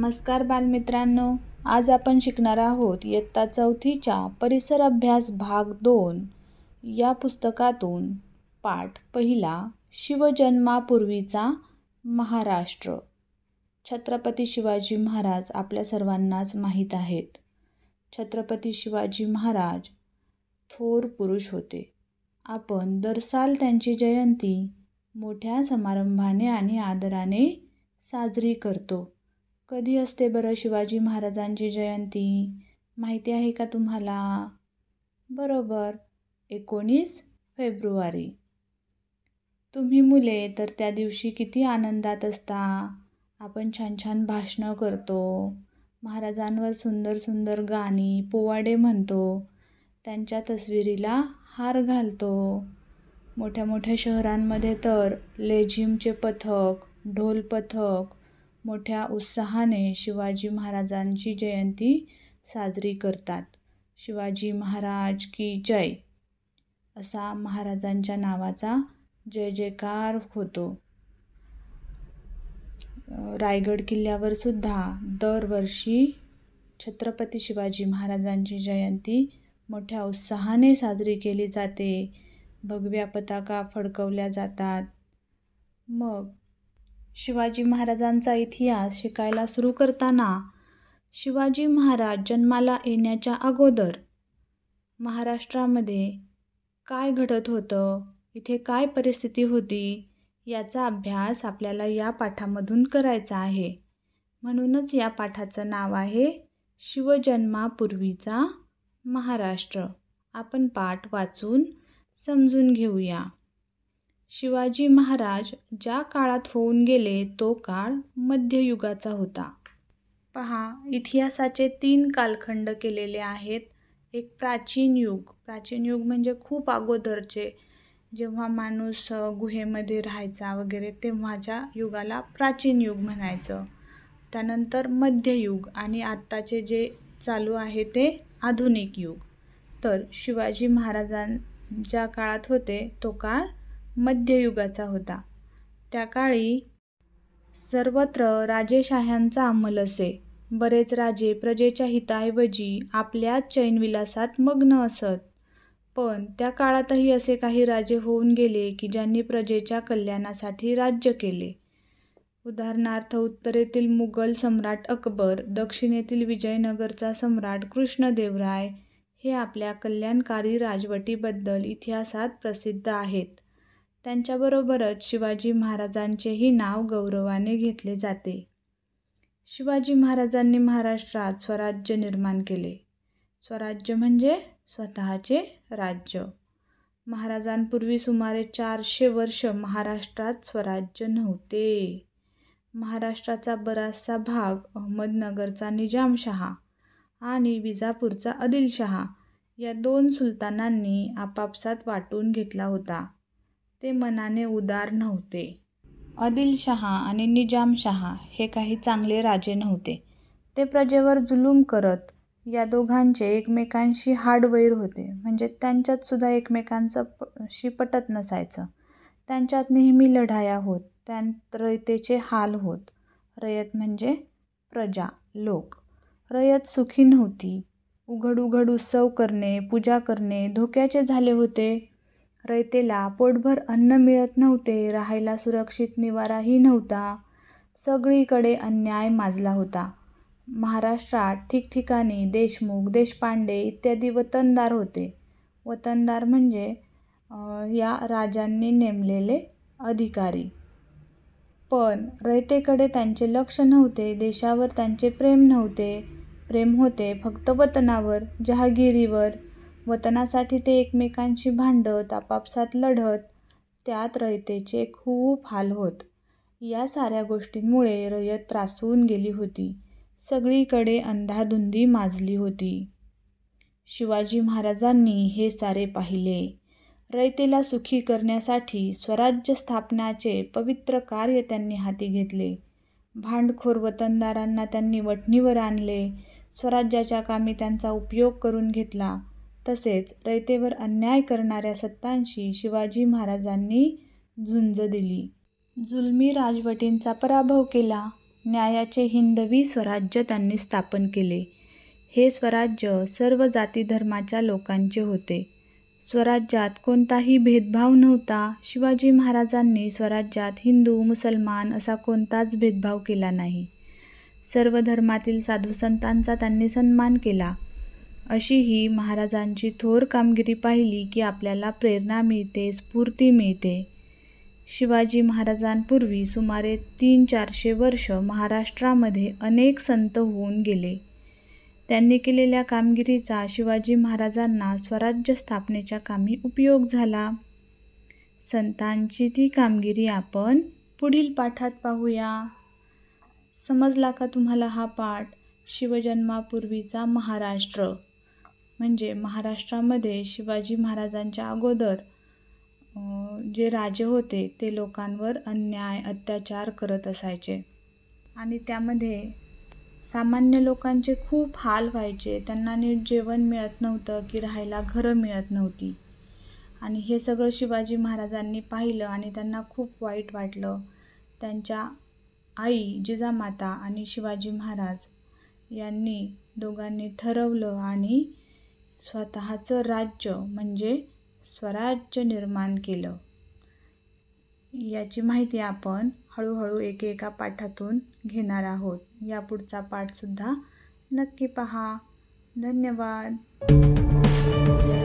नमस्कार बालमित्रांनो आज आपण शिकणार आहोत इयत्ता चौथीच्या परिसर अभ्यास भाग दोन या पुस्तकातून पाठ पहिला शिवजन्मापूर्वीचा महाराष्ट्र छत्रपती शिवाजी महाराज आपल्या सर्वांनाच माहीत आहेत छत्रपती शिवाजी महाराज थोर पुरुष होते आपण दरसाल त्यांची जयंती मोठ्या समारंभाने आणि आदराने साजरी करतो कधी असते बरं शिवाजी महाराजांची जयंती माहिती आहे का तुम्हाला बरोबर एकोणीस फेब्रुवारी तुम्ही मुले तर त्या दिवशी किती आनंदात असता आपण छान छान भाषणं करतो महाराजांवर सुंदर सुंदर गाणी पोवाडे म्हणतो त्यांच्या तस्विरीला हार घालतो मोठ्या मोठ्या शहरांमध्ये तर लेझिमचे पथक ढोल पथक मोठ्या उत्साहाने शिवाजी महाराजांची जयंती साजरी करतात शिवाजी महाराज की जय असा महाराजांच्या नावाचा जय जयकार होतो रायगड किल्ल्यावर सुद्धा दरवर्षी छत्रपती शिवाजी महाराजांची जयंती मोठ्या उत्साहाने साजरी केली जाते भगव्या पताका फडकवल्या जातात मग शिवाजी महाराजांचा इतिहास शिकायला सुरू करताना शिवाजी महाराज जन्माला येण्याच्या अगोदर महाराष्ट्रामध्ये काय घडत होतं इथे काय परिस्थिती होती याचा अभ्यास आपल्याला या पाठामधून करायचा आहे म्हणूनच या पाठाचं नाव आहे शिवजन्मापूर्वीचा महाराष्ट्र आपण पाठ वाचून समजून घेऊया शिवाजी महाराज ज्या काळात होऊन गेले तो काळ मध्ययुगाचा होता पहा इतिहासाचे तीन कालखंड केलेले आहेत एक प्राचीन युग प्राचीन युग म्हणजे खूप अगोदरचे जेव्हा माणूस गुहेमध्ये राहायचा वगैरे तेव्हाच्या युगाला प्राचीन युग म्हणायचं त्यानंतर मध्ययुग आणि आत्ताचे जे चालू आहे ते आधुनिक युग तर शिवाजी महाराजांच्या काळात होते तो काळ मध्ययुगाचा होता त्या काळी सर्वत्र राजेशाह्यांचा अंमल असे बरेच राजे प्रजेच्या हिताऐवजी आपल्या चैनविलासात मग्न असत पण त्या काळातही असे काही राजे होऊन गेले की ज्यांनी प्रजेच्या कल्याणासाठी राज्य केले उदाहरणार्थ उत्तरेतील मुघल सम्राट अकबर दक्षिणेतील विजयनगरचा सम्राट कृष्णदेवराय हे आपल्या कल्याणकारी राजवटीबद्दल इतिहासात प्रसिद्ध आहेत त्यांच्याबरोबरच शिवाजी महाराजांचेही नाव गौरवाने घेतले जाते शिवाजी महाराजांनी महाराष्ट्रात स्वराज्य निर्माण केले स्वराज्य म्हणजे स्वतःचे राज्य महाराजांपूर्वी सुमारे चारशे वर्ष महाराष्ट्रात स्वराज्य नव्हते महाराष्ट्राचा बराचसा भाग अहमदनगरचा निजामशहा आणि विजापूरचा आदिलशहा या दोन सुलतानांनी आपापसात वाटून घेतला होता ते मनाने उदार नव्हते. आदिलशहा आणि निजामशहा हे काही चांगले राजे नव्हते. ते प्रजेवर जुलूम करत. या दोघांचे एकमेकांशी हाड-वैर होते. म्हणजे त्यांच्यात प शी पटत नसायचं. त्यांच्यात नेहमी लढाया होत. त्यांत रयतेचे हाल होत. रयत म्हणजे प्रजा, लोक. रयत सुखी नव्हती. उघड उघड उत्सव करणे, पूजा करणे धोक्याचे झाले होते. रयतेला पोटभर अन्न मिळत नव्हते राहायला सुरक्षित निवाराही नव्हता सगळीकडे अन्याय माजला होता महाराष्ट्रात ठिकठिकाणी देशमुख देशपांडे इत्यादी वतनदार होते वतनदार म्हणजे या राजांनी नेमलेले अधिकारी पण रयतेकडे त्यांचे लक्ष नव्हते देशावर त्यांचे प्रेम नव्हते प्रेम होते फक्त वतनावर जहागिरीवर वतनासाठी ते एकमेकांशी भांडत आपापसात लढत त्यात रयतेचे खूप हाल होत या साऱ्या गोष्टींमुळे रयत त्रासून गेली होती सगळीकडे अंधाधुंदी माजली होती शिवाजी महाराजांनी हे सारे पाहिले रयतेला सुखी करण्यासाठी स्वराज्य स्थापनाचे पवित्र कार्य त्यांनी हाती घेतले भांडखोर वतनदारांना त्यांनी वठणीवर आणले स्वराज्याच्या कामी त्यांचा उपयोग करून घेतला तसेच रयतेवर अन्याय करणाऱ्या सत्तांशी शिवाजी महाराजांनी झुंज दिली जुलमी राजवटींचा पराभव केला न्यायाचे हिंदवी स्वराज्य त्यांनी स्थापन केले हे स्वराज्य सर्व जाती धर्माच्या लोकांचे होते स्वराज्यात कोणताही भेदभाव नव्हता शिवाजी महाराजांनी स्वराज्यात हिंदू मुसलमान असा कोणताच भेदभाव केला नाही सर्व धर्मातील साधू संतांचा त्यांनी सन्मान केला अशी ही महाराजांची थोर कामगिरी पाहिली की आपल्याला प्रेरणा मिळते स्फूर्ती मिळते शिवाजी महाराजांपूर्वी सुमारे तीन चारशे वर्ष महाराष्ट्रामध्ये अनेक संत होऊन गेले त्यांनी केलेल्या कामगिरीचा शिवाजी महाराजांना स्वराज्य स्थापनेच्या कामी उपयोग झाला संतांची ती कामगिरी आपण पुढील पाठात पाहूया समजला का तुम्हाला हा पाठ शिवजन्मापूर्वीचा महाराष्ट्र म्हणजे महाराष्ट्रामध्ये शिवाजी महाराजांच्या अगोदर जे राजे होते ते लोकांवर अन्याय अत्याचार करत असायचे आणि त्यामध्ये सामान्य लोकांचे खूप हाल व्हायचे त्यांना नीट जेवण मिळत नव्हतं की राहायला घरं मिळत नव्हती आणि हे सगळं शिवाजी महाराजांनी पाहिलं आणि त्यांना खूप वाईट वाटलं त्यांच्या आई जिजामाता आणि शिवाजी महाराज यांनी दोघांनी ठरवलं आणि स्वतःचं राज्य म्हणजे स्वराज्य निर्माण केलं याची माहिती आपण हळूहळू एकेका पाठातून घेणार आहोत यापुढचा पाठसुद्धा नक्की पहा धन्यवाद